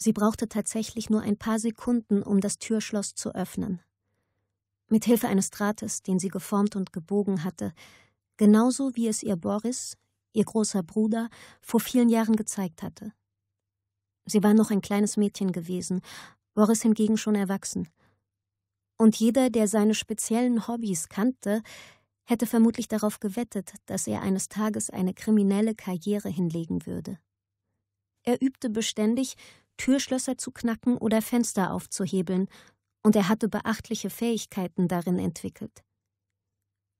Sie brauchte tatsächlich nur ein paar Sekunden, um das Türschloss zu öffnen. Mit Hilfe eines Drahtes, den sie geformt und gebogen hatte, genauso wie es ihr Boris, ihr großer Bruder, vor vielen Jahren gezeigt hatte. Sie war noch ein kleines Mädchen gewesen, Boris hingegen schon erwachsen. Und jeder, der seine speziellen Hobbys kannte, hätte vermutlich darauf gewettet, dass er eines Tages eine kriminelle Karriere hinlegen würde. Er übte beständig, Türschlösser zu knacken oder Fenster aufzuhebeln, und er hatte beachtliche Fähigkeiten darin entwickelt.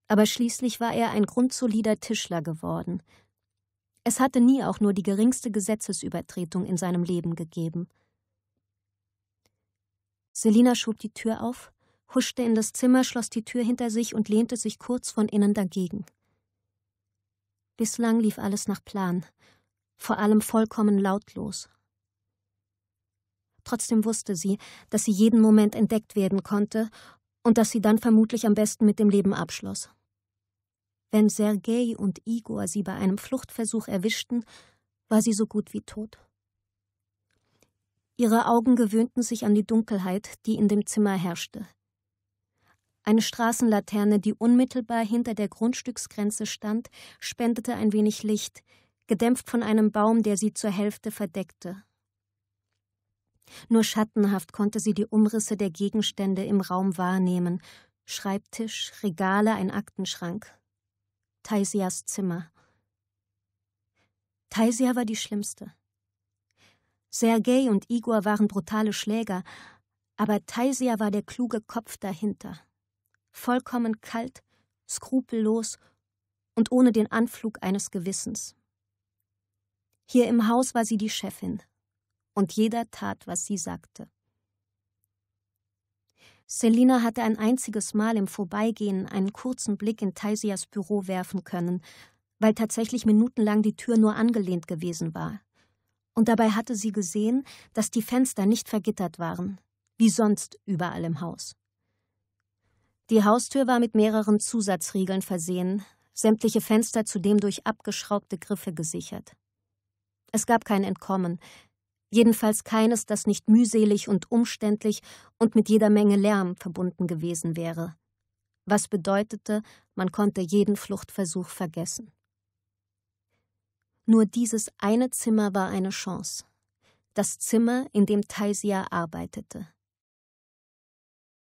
Aber schließlich war er ein grundsolider Tischler geworden. Es hatte nie auch nur die geringste Gesetzesübertretung in seinem Leben gegeben. Selina schob die Tür auf, huschte in das Zimmer, schloss die Tür hinter sich und lehnte sich kurz von innen dagegen. Bislang lief alles nach Plan, vor allem vollkommen lautlos, Trotzdem wusste sie, dass sie jeden Moment entdeckt werden konnte und dass sie dann vermutlich am besten mit dem Leben abschloss. Wenn Sergei und Igor sie bei einem Fluchtversuch erwischten, war sie so gut wie tot. Ihre Augen gewöhnten sich an die Dunkelheit, die in dem Zimmer herrschte. Eine Straßenlaterne, die unmittelbar hinter der Grundstücksgrenze stand, spendete ein wenig Licht, gedämpft von einem Baum, der sie zur Hälfte verdeckte. Nur schattenhaft konnte sie die Umrisse der Gegenstände im Raum wahrnehmen. Schreibtisch, Regale, ein Aktenschrank. Taisias Zimmer. Taisia war die Schlimmste. Sergei und Igor waren brutale Schläger, aber Taisia war der kluge Kopf dahinter. Vollkommen kalt, skrupellos und ohne den Anflug eines Gewissens. Hier im Haus war sie die Chefin, und jeder tat, was sie sagte. Selina hatte ein einziges Mal im Vorbeigehen einen kurzen Blick in Taisias Büro werfen können, weil tatsächlich minutenlang die Tür nur angelehnt gewesen war. Und dabei hatte sie gesehen, dass die Fenster nicht vergittert waren, wie sonst überall im Haus. Die Haustür war mit mehreren Zusatzriegeln versehen, sämtliche Fenster zudem durch abgeschraubte Griffe gesichert. Es gab kein Entkommen, jedenfalls keines, das nicht mühselig und umständlich und mit jeder Menge Lärm verbunden gewesen wäre, was bedeutete, man konnte jeden Fluchtversuch vergessen. Nur dieses eine Zimmer war eine Chance. Das Zimmer, in dem Taisia arbeitete.